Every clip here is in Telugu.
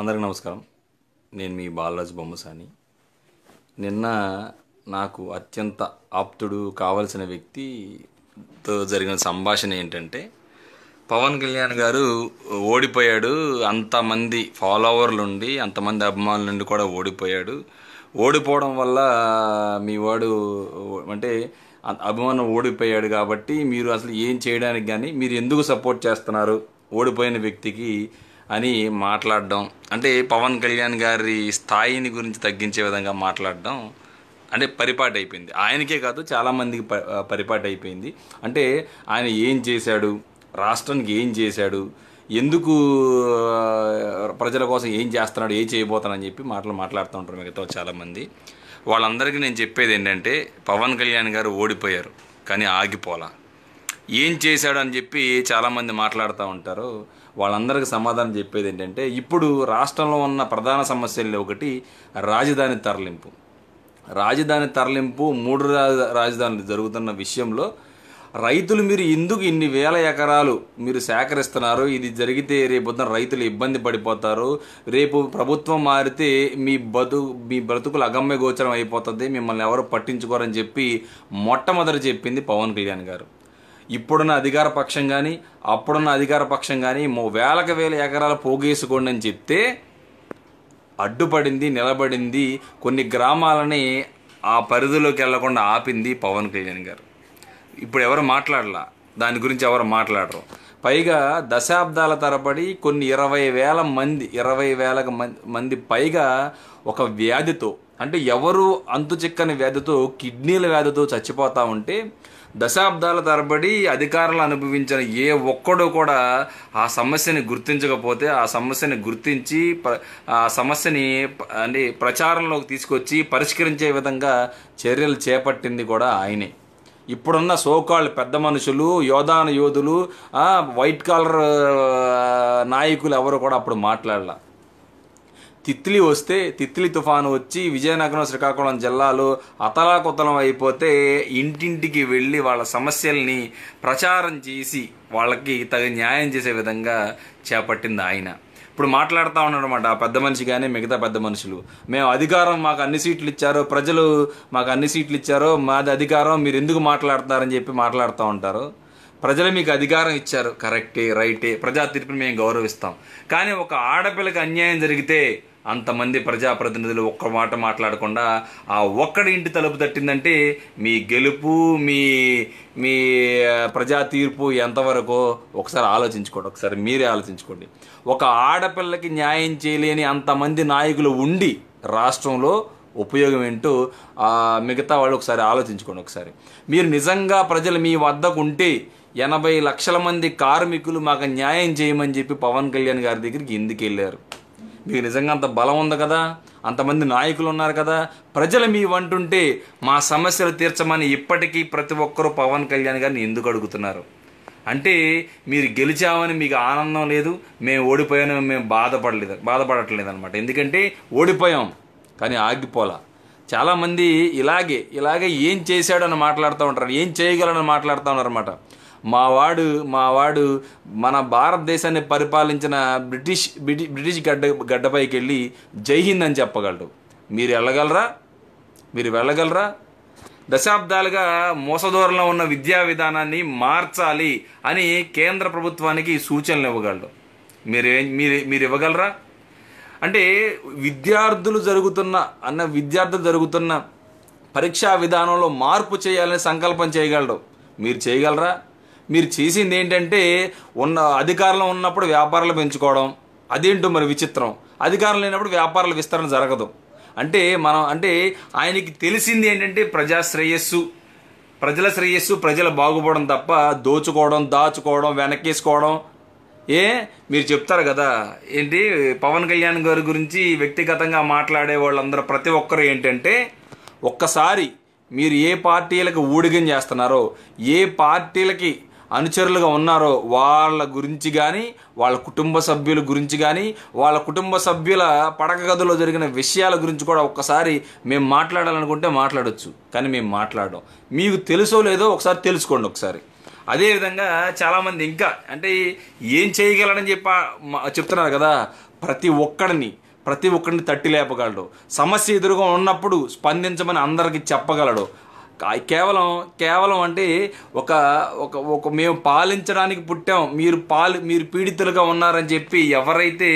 అందరికి నమస్కారం నేను మీ బాలరాజు బొమ్మసాని నిన్న నాకు అత్యంత ఆప్తుడు కావలసిన వ్యక్తితో జరిగిన సంభాషణ ఏంటంటే పవన్ కళ్యాణ్ గారు ఓడిపోయాడు అంతమంది ఫాలోవర్లు ఉండి అంతమంది అభిమానుల నుండి కూడా ఓడిపోయాడు ఓడిపోవడం వల్ల మీ వాడు అంటే అభిమానం ఓడిపోయాడు కాబట్టి మీరు అసలు ఏం చేయడానికి కానీ మీరు ఎందుకు సపోర్ట్ చేస్తున్నారు ఓడిపోయిన వ్యక్తికి అని మాట్లాడడం అంటే పవన్ కళ్యాణ్ గారి స్థాయిని గురించి తగ్గించే విధంగా మాట్లాడడం అంటే పరిపాటి అయిపోయింది ఆయనకే కాదు చాలామందికి ప పరిపాటి అయిపోయింది అంటే ఆయన ఏం చేశాడు రాష్ట్రానికి ఏం చేశాడు ఎందుకు ప్రజల కోసం ఏం చేస్తున్నాడు ఏం చేయబోతానని చెప్పి మాటలు మాట్లాడుతూ ఉంటారు మిగతా చాలామంది వాళ్ళందరికీ నేను చెప్పేది ఏంటంటే పవన్ కళ్యాణ్ గారు ఓడిపోయారు కానీ ఆగిపోలా ఏం చేశాడు అని చెప్పి చాలామంది మాట్లాడుతూ ఉంటారు వాళ్ళందరికీ సమాధానం చెప్పేది ఏంటంటే ఇప్పుడు రాష్ట్రంలో ఉన్న ప్రధాన సమస్యల్లో ఒకటి రాజధాని తరలింపు రాజధాని తరలింపు మూడు రాజధానులు జరుగుతున్న విషయంలో రైతులు మీరు ఎందుకు ఇన్ని వేల ఎకరాలు మీరు సేకరిస్తున్నారు ఇది జరిగితే రేపొద్దున రైతులు ఇబ్బంది పడిపోతారు రేపు ప్రభుత్వం మారితే మీ బతు మీ బ్రతుకులు అగమ్య గోచరం అయిపోతుంది మిమ్మల్ని ఎవరు పట్టించుకోరని చెప్పి మొట్టమొదటి చెప్పింది పవన్ కళ్యాణ్ గారు ఇప్పుడున్న అధికార పక్షం కానీ అప్పుడున్న అధికార పక్షం కానీ వేలకు వేల ఎకరాలు పోగేసుకోండి అని చెప్తే అడ్డుపడింది నిలబడింది కొన్ని గ్రామాలని ఆ పరిధిలోకి వెళ్లకుండా ఆపింది పవన్ కళ్యాణ్ గారు ఇప్పుడు ఎవరు మాట్లాడలా దాని గురించి ఎవరు మాట్లాడరు పైగా దశాబ్దాల తరబడి కొన్ని ఇరవై వేల మంది ఇరవై వేల మంది పైగా ఒక వ్యాధితో అంటే ఎవరు అంతు చిక్కని వ్యాధితో కిడ్నీల వ్యాధితో చచ్చిపోతూ ఉంటే దశాబ్దాల తరబడి అధికారులు అనుభవించిన ఏ ఒక్కడు కూడా ఆ సమస్యని గుర్తించకపోతే ఆ సమస్యని గుర్తించి ఆ సమస్యని అంటే ప్రచారంలోకి తీసుకొచ్చి పరిష్కరించే విధంగా చర్యలు చేపట్టింది కూడా ఆయనే ఇప్పుడున్న సోకాళ్ళు పెద్ద మనుషులు యోధాన యోధులు వైట్ కాలర్ నాయకులు ఎవరు కూడా అప్పుడు మాట్లాడలే తిత్లి వస్తే తిత్లి తుఫాను వచ్చి విజయనగరం శ్రీకాకుళం జిల్లాలో అతలాకుతలం అయిపోతే ఇంటింటికి వెళ్ళి వాళ్ళ సమస్యల్ని ప్రచారం చేసి వాళ్ళకి తగు న్యాయం చేసే విధంగా చేపట్టింది ఆయన ఇప్పుడు మాట్లాడుతూ ఉన్నాడనమాట పెద్ద మనిషి కానీ మిగతా పెద్ద మనుషులు మేము అధికారం మాకు అన్ని సీట్లు ఇచ్చారో ప్రజలు మాకు అన్ని సీట్లు ఇచ్చారో మాది అధికారం మీరు ఎందుకు మాట్లాడతారని చెప్పి మాట్లాడుతూ ఉంటారు ప్రజలు మీకు అధికారం ఇచ్చారు కరెక్టే రైటే ప్రజా తీర్పుని మేము గౌరవిస్తాం కానీ ఒక ఆడపిల్లకి అన్యాయం జరిగితే అంతమంది ప్రజాప్రతినిధులు ఒక్క మాట మాట్లాడకుండా ఆ ఒక్కడి ఇంటి తలుపు తట్టిందంటే మీ గెలుపు మీ మీ ప్రజా తీర్పు ఎంతవరకు ఒకసారి ఆలోచించుకోండి ఒకసారి మీరే ఆలోచించుకోండి ఒక ఆడపిల్లకి న్యాయం చేయలేని అంతమంది నాయకులు ఉండి రాష్ట్రంలో ఉపయోగం ఏంటో మిగతా వాళ్ళు ఒకసారి ఆలోచించుకోండి ఒకసారి మీరు నిజంగా ప్రజలు మీ వద్దకు ఉంటే ఎనభై లక్షల మంది కార్మికులు మాకు న్యాయం చేయమని చెప్పి పవన్ కళ్యాణ్ గారి దగ్గరికి ఎందుకు వెళ్ళారు మీకు నిజంగా అంత బలం ఉంది కదా అంతమంది నాయకులు ఉన్నారు కదా ప్రజలు మీ వంటుంటే మా సమస్యలు తీర్చమని ఇప్పటికీ ప్రతి ఒక్కరూ పవన్ కళ్యాణ్ గారిని ఎందుకు అడుగుతున్నారు అంటే మీరు గెలిచామని మీకు ఆనందం లేదు మేము ఓడిపోయామని మేము బాధపడలేదు బాధపడట్లేదు అనమాట ఎందుకంటే ఓడిపోయాం కానీ ఆగిపోలా చాలామంది ఇలాగే ఇలాగే ఏం చేశాడని మాట్లాడుతూ ఉంటారు ఏం చేయగలని మాట్లాడుతూ ఉన్నారన్నమాట మావాడు మావాడు మన భారతదేశాన్ని పరిపాలించిన బ్రిటిష్ బ్రిటిష్ గడ్డ గడ్డపైకి వెళ్ళి జైహింద్ అని చెప్పగలడు మీరు వెళ్ళగలరా మీరు వెళ్ళగలరా దశాబ్దాలుగా మోసదూరంలో ఉన్న విద్యా విధానాన్ని మార్చాలి అని కేంద్ర ప్రభుత్వానికి సూచనలు ఇవ్వగలడు మీరు మీరు మీరు ఇవ్వగలరా అంటే విద్యార్థులు జరుగుతున్న అన్న విద్యార్థులు జరుగుతున్న పరీక్షా విధానంలో మార్పు చేయాలని సంకల్పం చేయగలడు మీరు చేయగలరా మీరు చేసింది ఏంటంటే ఉన్న అధికారంలో ఉన్నప్పుడు వ్యాపారాలు పెంచుకోవడం అదేంటో మరి విచిత్రం అధికారం లేనప్పుడు వ్యాపారాల విస్తరణ జరగదు అంటే మనం అంటే ఆయనకి తెలిసింది ఏంటంటే ప్రజాశ్రేయస్సు ప్రజల శ్రేయస్సు ప్రజల బాగుపడడం తప్ప దోచుకోవడం దాచుకోవడం వెనక్కేసుకోవడం ఏ మీరు చెప్తారు కదా ఏంటి పవన్ కళ్యాణ్ గారి గురించి వ్యక్తిగతంగా మాట్లాడే వాళ్ళందరూ ప్రతి ఒక్కరు ఏంటంటే ఒక్కసారి మీరు ఏ పార్టీలకు ఊడిగం చేస్తున్నారో ఏ పార్టీలకి అనుచరులుగా ఉన్నారో వాళ్ళ గురించి కానీ వాళ్ళ కుటుంబ సభ్యుల గురించి కానీ వాళ్ళ కుటుంబ సభ్యుల పడక గదిలో జరిగిన విషయాల గురించి కూడా ఒక్కసారి మేము మాట్లాడాలనుకుంటే మాట్లాడచ్చు కానీ మేము మాట్లాడడం మీకు తెలుసో లేదో ఒకసారి తెలుసుకోండి ఒకసారి అదేవిధంగా చాలామంది ఇంకా అంటే ఏం చేయగలడని చెప్ప చెప్తున్నారు కదా ప్రతి ఒక్కడిని ప్రతి ఒక్కరిని తట్టి లేపగలడు సమస్య ఎదురుగా ఉన్నప్పుడు స్పందించమని అందరికీ చెప్పగలడు కేవలం కేవలం అంటే ఒక ఒక ఒక మేము పాలించడానికి పుట్టాం మీరు పాలు మీరు పీడితులుగా ఉన్నారని చెప్పి ఎవరైతే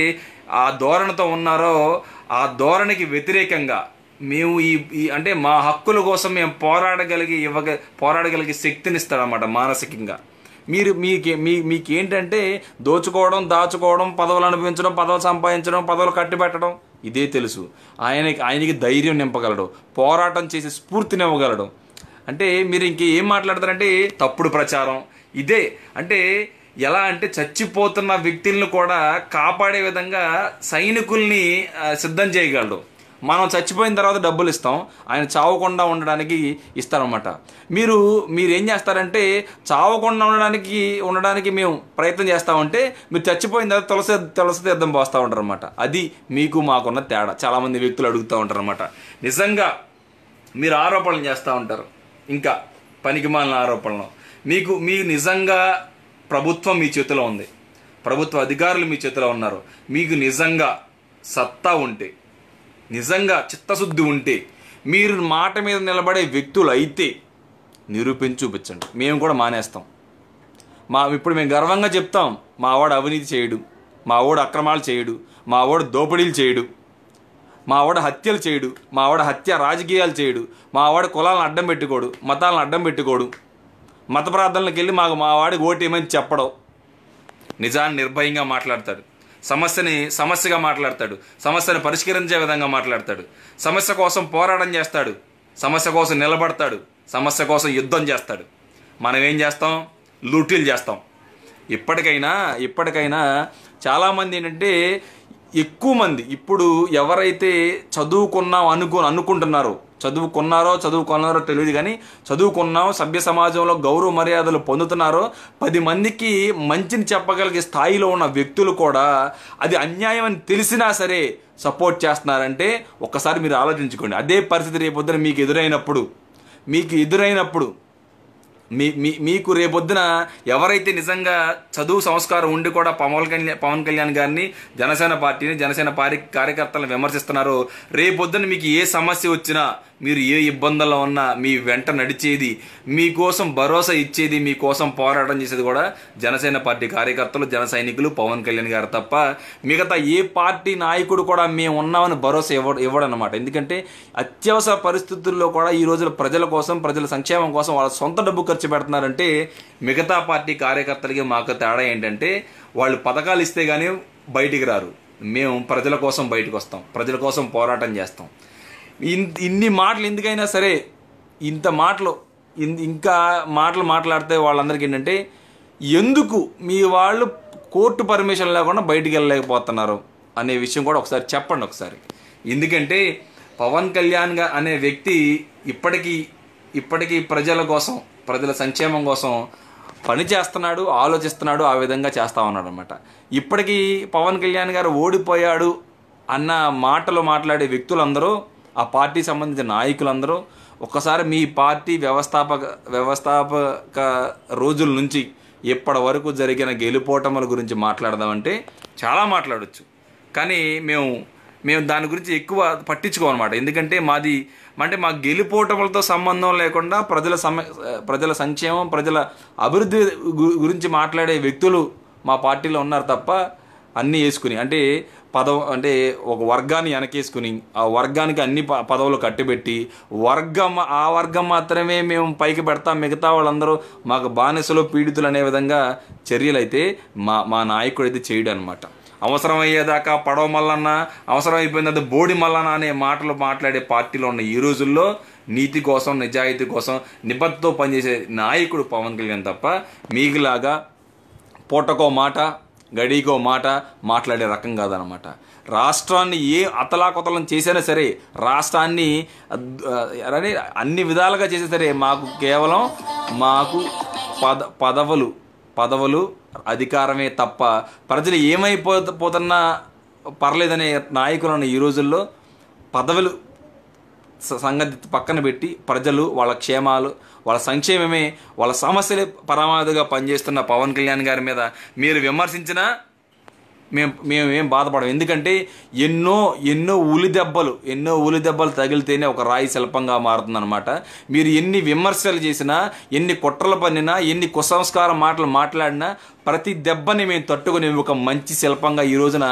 ఆ ధోరణితో ఉన్నారో ఆ ధోరణికి వ్యతిరేకంగా మేము ఈ అంటే మా హక్కుల కోసం మేము పోరాడగలిగి ఇవ్వగ పోరాడగలిగే శక్తిని ఇస్తాడనమాట మానసికంగా మీరు మీకు మీ మీకేంటంటే దోచుకోవడం దాచుకోవడం పదవులు అనిపించడం పదవులు సంపాదించడం పదవులు కట్టిపెట్టడం ఇదే తెలుసు ఆయనకి ఆయనకి ధైర్యం నింపగలడు పోరాటం చేసే స్ఫూర్తినివ్వగలడు అంటే మీరు ఇంకేం మాట్లాడతారంటే తప్పుడు ప్రచారం ఇదే అంటే ఎలా అంటే చచ్చిపోతున్న వ్యక్తులను కూడా కాపాడే విధంగా సైనికుల్ని సిద్ధం చేయగలడు మనం చచ్చిపోయిన తర్వాత డబ్బులు ఇస్తాం ఆయన చావకుండా ఉండడానికి ఇస్తారనమాట మీరు మీరు ఏం చేస్తారంటే చావకుండా ఉండడానికి ఉండడానికి మేము ప్రయత్నం చేస్తామంటే ఉంటే మీరు చచ్చిపోయిన తర్వాత తులసి తులసి తీర్థం పోస్తూ ఉంటారనమాట అది మీకు మాకున్న తేడా చాలామంది వ్యక్తులు అడుగుతూ ఉంటారనమాట నిజంగా మీరు ఆరోపణలు చేస్తూ ఉంటారు ఇంకా పనికిమాలిన ఆరోపణలు మీకు మీ నిజంగా ప్రభుత్వం మీ చేతిలో ఉంది ప్రభుత్వ అధికారులు మీ చేతిలో ఉన్నారు మీకు నిజంగా సత్తా ఉంటే నిజంగా చిత్తశుద్ధి ఉంటే మీరు మాట మీద నిలబడే వ్యక్తులు అయితే నిరూపించి చూపించండి మేము కూడా మానేస్తాం మా ఇప్పుడు మేము గర్వంగా చెప్తాం మా అవినీతి చేయడు మా అక్రమాలు చేయడు మా దోపిడీలు చేయడు మా ఆవిడ హత్యలు చేయడు మా ఆవిడ హత్య రాజకీయాలు చేయడు మా ఆవిడ కులాలను అడ్డం పెట్టుకోడు మతాలను అడ్డం పెట్టుకోడు మత ప్రార్థనలకు వెళ్ళి మాకు మా వాడికి ఓటేమని చెప్పడం నిజాన్ని నిర్భయంగా మాట్లాడతాడు సమస్యని సమస్యగా మాట్లాడతాడు సమస్యను పరిష్కరించే విధంగా మాట్లాడతాడు సమస్య కోసం పోరాటం చేస్తాడు సమస్య కోసం నిలబడతాడు సమస్య కోసం యుద్ధం చేస్తాడు మనం ఏం చేస్తాం లూటీలు చేస్తాం ఇప్పటికైనా ఇప్పటికైనా చాలామంది ఏంటంటే ఎక్కువ మంది ఇప్పుడు ఎవరైతే చదువుకున్నాం అనుకు అనుకుంటున్నారో చదువుకున్నారో చదువుకున్నారో తెలియదు కానీ చదువుకున్నాం సభ్య సమాజంలో గౌరవ మర్యాదలు పొందుతున్నారో పది మందికి మంచిని చెప్పగలిగే స్థాయిలో ఉన్న వ్యక్తులు కూడా అది అన్యాయం అని తెలిసినా సరే సపోర్ట్ చేస్తున్నారంటే ఒక్కసారి మీరు ఆలోచించుకోండి అదే పరిస్థితి రేపొద్దున మీకు ఎదురైనప్పుడు మీకు ఎదురైనప్పుడు మీ మీ మీకు రేపొద్దున ఎవరైతే నిజంగా చదువు సంస్కారం ఉండి కూడా పవన్ కళ్యాణ్ పవన్ కళ్యాణ్ గారిని జనసేన పార్టీని జనసేన పార్టీ కార్యకర్తలను విమర్శిస్తున్నారో రేపొద్దున మీకు ఏ సమస్య వచ్చినా మీరు ఏ ఇబ్బందుల్లో ఉన్నా మీ వెంట నడిచేది మీకోసం భరోసా ఇచ్చేది మీకోసం పోరాటం చేసేది కూడా జనసేన పార్టీ కార్యకర్తలు జన సైనికులు పవన్ కళ్యాణ్ గారు తప్ప మిగతా ఏ పార్టీ నాయకుడు కూడా మేము ఉన్నామని భరోసా ఇవ్వ ఇవ్వడనమాట ఎందుకంటే అత్యవసర పరిస్థితుల్లో కూడా ఈ రోజుల ప్రజల కోసం ప్రజల సంక్షేమం కోసం వాళ్ళ సొంత డబ్బు తీసుకొచ్చి పెడుతున్నారంటే మిగతా పార్టీ కార్యకర్తలకి మాకు తేడా ఏంటంటే వాళ్ళు పథకాలు ఇస్తే కానీ బయటికి రారు మేము ప్రజల కోసం బయటకు వస్తాం ప్రజల కోసం పోరాటం చేస్తాం ఇన్ని మాటలు ఎందుకైనా సరే ఇంత మాటలు ఇంకా మాటలు మాట్లాడితే వాళ్ళందరికీ ఏంటంటే ఎందుకు మీ వాళ్ళు కోర్టు పర్మిషన్ లేకుండా బయటికి వెళ్ళలేకపోతున్నారు అనే విషయం కూడా ఒకసారి చెప్పండి ఒకసారి ఎందుకంటే పవన్ కళ్యాణ్ అనే వ్యక్తి ఇప్పటికీ ఇప్పటికీ ప్రజల కోసం ప్రజల సంక్షేమం కోసం పని చేస్తున్నాడు ఆలోచిస్తున్నాడు ఆ విధంగా చేస్తా ఉన్నాడు అనమాట ఇప్పటికీ పవన్ కళ్యాణ్ గారు ఓడిపోయాడు అన్న మాటలు మాట్లాడే వ్యక్తులందరూ ఆ పార్టీ సంబంధించిన నాయకులందరూ ఒక్కసారి మీ పార్టీ వ్యవస్థాపక వ్యవస్థాపక రోజుల నుంచి ఇప్పటి వరకు జరిగిన గెలుపోటముల గురించి మాట్లాడదామంటే చాలా మాట్లాడవచ్చు కానీ మేము మేము దాని గురించి ఎక్కువ పట్టించుకోమన్నమాట ఎందుకంటే మాది అంటే మా గెలుపోటములతో సంబంధం లేకుండా ప్రజల సమ ప్రజల సంక్షేమం ప్రజల అభివృద్ధి గురించి మాట్లాడే వ్యక్తులు మా పార్టీలో ఉన్నారు తప్ప అన్నీ వేసుకుని అంటే పదవు అంటే ఒక వర్గాన్ని వెనకేసుకుని ఆ వర్గానికి అన్ని ప పదవులు కట్టిపెట్టి వర్గం ఆ వర్గం మాత్రమే మేము పైకి పెడతాం మిగతా వాళ్ళందరూ మాకు బానిసలో పీడితులు అనే విధంగా చర్యలు అయితే మా మా నాయకుడు అయితే చేయడం అనమాట అవసరమయ్యేదాకా పడవ మల్లన్న అవసరమైపోయిన బోడి మల్లన్న అనే మాటలు మాట్లాడే పార్టీలో ఉన్న ఈ రోజుల్లో నీతి కోసం నిజాయితీ కోసం నిబద్ధతో పనిచేసే నాయకుడు పవన్ కళ్యాణ్ తప్ప మీకులాగా పూటకో మాట గడికో మాట మాట్లాడే రకం కాదనమాట రాష్ట్రాన్ని ఏ అతలాకుతలం చేసినా సరే రాష్ట్రాన్ని అన్ని విధాలుగా చేసే సరే మాకు కేవలం మాకు పద పదవులు పదవులు అధికారమే తప్ప ప్రజలు ఏమైపో పోతున్నా పర్లేదనే నాయకులను ఈ రోజుల్లో పదవులు సంగతి పక్కన పెట్టి ప్రజలు వాళ్ళ క్షేమాలు వాళ్ళ సంక్షేమమే వాళ్ళ సమస్యలే పరమావధిగా పనిచేస్తున్న పవన్ కళ్యాణ్ గారి మీద మీరు విమర్శించినా మేము మేము ఏం బాధపడము ఎందుకంటే ఎన్నో ఎన్నో ఉలి దెబ్బలు ఎన్నో ఉలి దెబ్బలు తగిలితేనే ఒక రాయి శిల్పంగా మారుతుందన్నమాట మీరు ఎన్ని విమర్శలు చేసినా ఎన్ని కుట్రలు పన్నినా ఎన్ని కుసంస్కార మాటలు మాట్లాడినా ప్రతి దెబ్బని మేము తట్టుకుని ఒక మంచి శిల్పంగా ఈ రోజున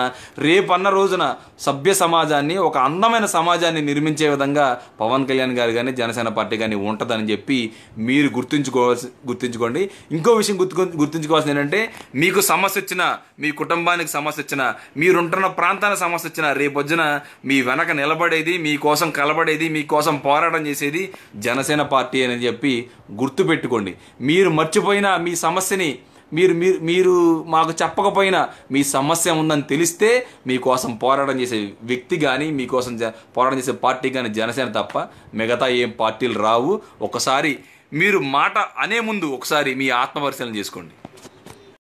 రేపన్న రోజున సభ్య సమాజాన్ని ఒక అందమైన సమాజాన్ని నిర్మించే విధంగా పవన్ కళ్యాణ్ గారు కానీ జనసేన పార్టీ కానీ ఉంటుందని చెప్పి మీరు గుర్తుంచుకోవాల్సి గుర్తుంచుకోండి ఇంకో విషయం గుర్తు గుర్తుంచుకోవాల్సింది ఏంటంటే మీకు సమస్య వచ్చిన మీ కుటుంబానికి సమస్య వచ్చిన మీరుంటున్న ప్రాంతానికి సమస్య వచ్చిన రేపొద్దున మీ వెనక నిలబడేది మీకోసం కలబడేది మీకోసం పోరాటం చేసేది జనసేన పార్టీ అని చెప్పి గుర్తుపెట్టుకోండి మీరు మర్చిపోయిన మీ సమస్యని మీరు మీరు మీరు మాకు చెప్పకపోయినా మీ సమస్య ఉందని తెలిస్తే మీకోసం పోరాటం చేసే వ్యక్తి కానీ మీకోసం పోరాటం చేసే పార్టీ కానీ జనసేన తప్ప మిగతా ఏం పార్టీలు రావు ఒకసారి మీరు మాట అనే ముందు ఒకసారి మీ ఆత్మపరిశీలన చేసుకోండి